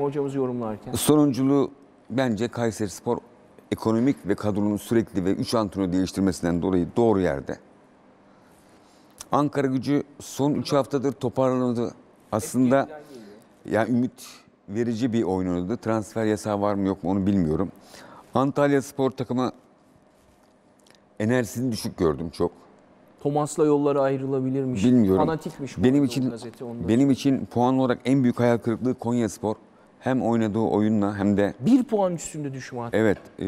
Hocamız yorumlarken. Sonunculuğu bence Kayseri Spor ekonomik ve kadronun sürekli ve 3 antrenör değiştirmesinden dolayı doğru yerde. Ankara gücü son 3 haftadır toparlandı. Aslında yani ümit verici bir oyun oynadı. Transfer yasağı var mı yok mu onu bilmiyorum. Antalya Spor takımı enerjisini düşük gördüm çok. Thomas'la yolları ayrılabilirmiş. Bilmiyorum. Fanatikmiş. Benim için benim için puan olarak en büyük hayal kırıklığı Spor hem oynadığı oyunla hem de... Bir puan üstünde düşman. Evet. E,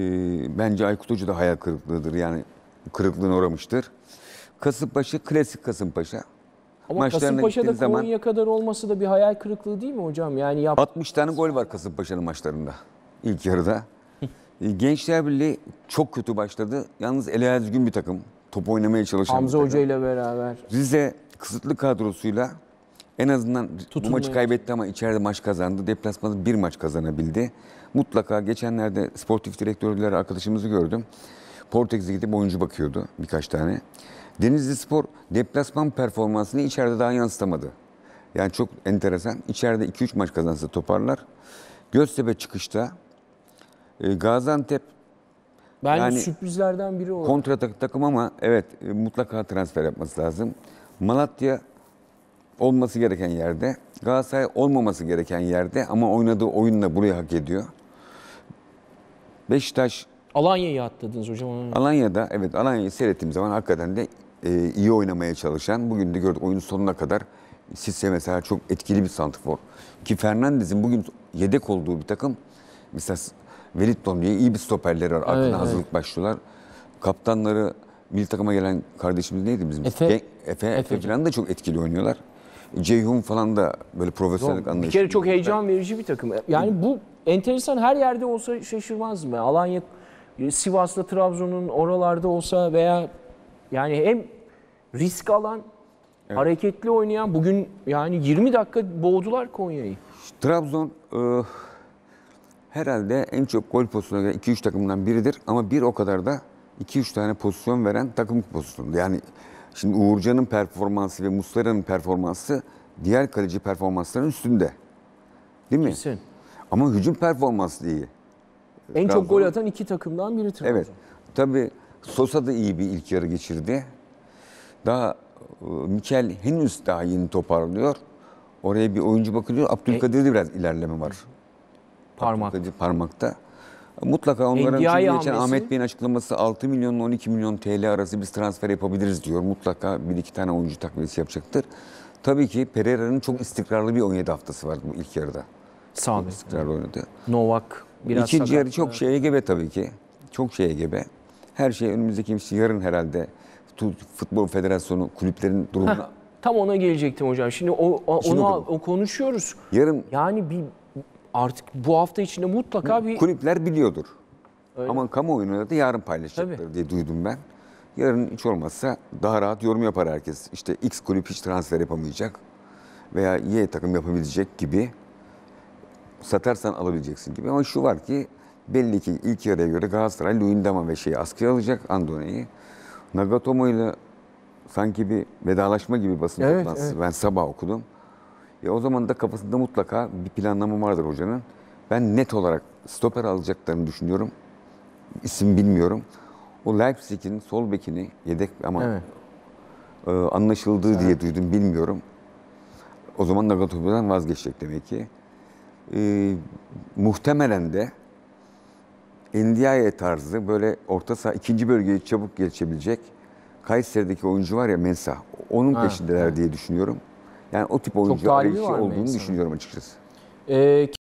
bence Aykut Hoca da hayal kırıklığıdır. Yani kırıklığına uğramıştır. Kasımpaşa, klasik Kasımpaşa. Ama Maçlarına Kasımpaşa'da zaman, Konya kadar olması da bir hayal kırıklığı değil mi hocam? Yani yap... 60 tane gol var Kasımpaşa'nın maçlarında ilk yarıda. E, Gençler Birliği çok kötü başladı. Yalnız ele gün bir takım. Top oynamaya çalışan Hamza Hoca ile beraber. Rize kısıtlı kadrosuyla en azından Tutunmaya. bu maçı kaybetti ama içeride maç kazandı. Deplasmanda bir maç kazanabildi. Mutlaka geçenlerde sportif direktörler arkadaşımızı gördüm. Portekiz'e gidip oyuncu bakıyordu birkaç tane. Denizli Spor deplasman performansını içeride daha yansıtamadı. Yani çok enteresan. İçeride 2-3 maç kazansa toparlar. Göztepe çıkışta e, Gaziantep Bence yani, sürprizlerden biri oldu. Kontra takım ama evet e, mutlaka transfer yapması lazım. Malatya olması gereken yerde. Galatasaray olmaması gereken yerde ama oynadığı oyunla burayı hak ediyor. Beşiktaş Alanya'yı atladınız hocam. Alanya'da evet Alanya'yı seyrettiğim zaman hakikaten de e, iyi oynamaya çalışan bugün de gördük oyunun sonuna kadar Sisse mesela çok etkili bir santifor. Ki Fernandez'in bugün yedek olduğu bir takım mesela Wellington diye iyi bir stoperleri var. Arkada evet, hazırlık başlıyorlar. Kaptanları milli takıma gelen kardeşimiz neydi bizim? Efe. Efe, Efe, Efe falan da çok etkili oynuyorlar. Ceyhun falan da böyle profesyonel anlayışı. Bir kere çok heyecan verici bir takım. Yani bu enteresan her yerde olsa şaşırmazdım. Yani Alanya, e, Sivas'ta, Trabzon'un oralarda olsa veya yani hem risk alan, evet. hareketli oynayan bugün yani 20 dakika boğdular Konya'yı. Trabzon e, herhalde en çok gol pozisyonuna gelen 2-3 takımdan biridir ama bir o kadar da 2-3 tane pozisyon veren takım pozisyonu. Yani Şimdi Uğurcan'ın performansı ve Muslera'nın performansı diğer kaleci performanslarının üstünde. Değil mi? Kesin. Ama hücum performansı iyi. En çok gol atan iki takımdan biri Trabzon. Evet. Tabii Sosa da iyi bir ilk yarı geçirdi. Daha e, Mikel henüz daha yeni toparlıyor. Oraya bir oyuncu bakılıyor. E, Abdülkadir'de biraz ilerleme var. Parmak. Abdülkadir parmakta. Mutlaka onların NDI için hamlesi... Ahmet Bey'in açıklaması 6 milyonla 12 milyon TL arası biz transfer yapabiliriz diyor. Mutlaka bir iki tane oyuncu takviyesi yapacaktır. Tabii ki Pereira'nın çok istikrarlı bir 17 haftası vardı bu ilk yarıda. Sağ olun. oynadı. Novak biraz İkinci yarı çok şey gebe tabii ki. Çok şey gebe. Her şey önümüzdeki işte yarın herhalde Futbol Federasyonu kulüplerin durumuna Tam ona gelecektim hocam. Şimdi o, o onu o konuşuyoruz. Yarın yani bir artık bu hafta içinde mutlaka bir... Kulüpler biliyordur. Öyle. Ama kamuoyuna da yarın paylaşacaklar Tabii. diye duydum ben. Yarın hiç olmazsa daha rahat yorum yapar herkes. İşte X kulüp hiç transfer yapamayacak veya Y takım yapabilecek gibi satarsan alabileceksin gibi. Ama şu var ki belli ki ilk yarıya göre Galatasaray Luyendama ve şeyi askıya alacak Andone'yi. Nagatomo ile sanki bir vedalaşma gibi basın evet, toplantısı. Evet. Ben sabah okudum. E o zaman da kafasında mutlaka bir planlama vardır hocanın. Ben net olarak stoper alacaklarını düşünüyorum. İsim bilmiyorum. O Leipzig'in sol bekini yedek ama evet. e, anlaşıldığı evet. diye duydum bilmiyorum. O zaman Nagatomo'dan vazgeçecek demek ki. E, muhtemelen de Ndiaye tarzı böyle orta saha ikinci bölgeyi çabuk geçebilecek Kayseri'deki oyuncu var ya Mensah. Onun ha, peşindeler ha. diye düşünüyorum. Yani o tip oyuncu Çok arayışı olduğunu düşünüyorum açıkçası. Ee,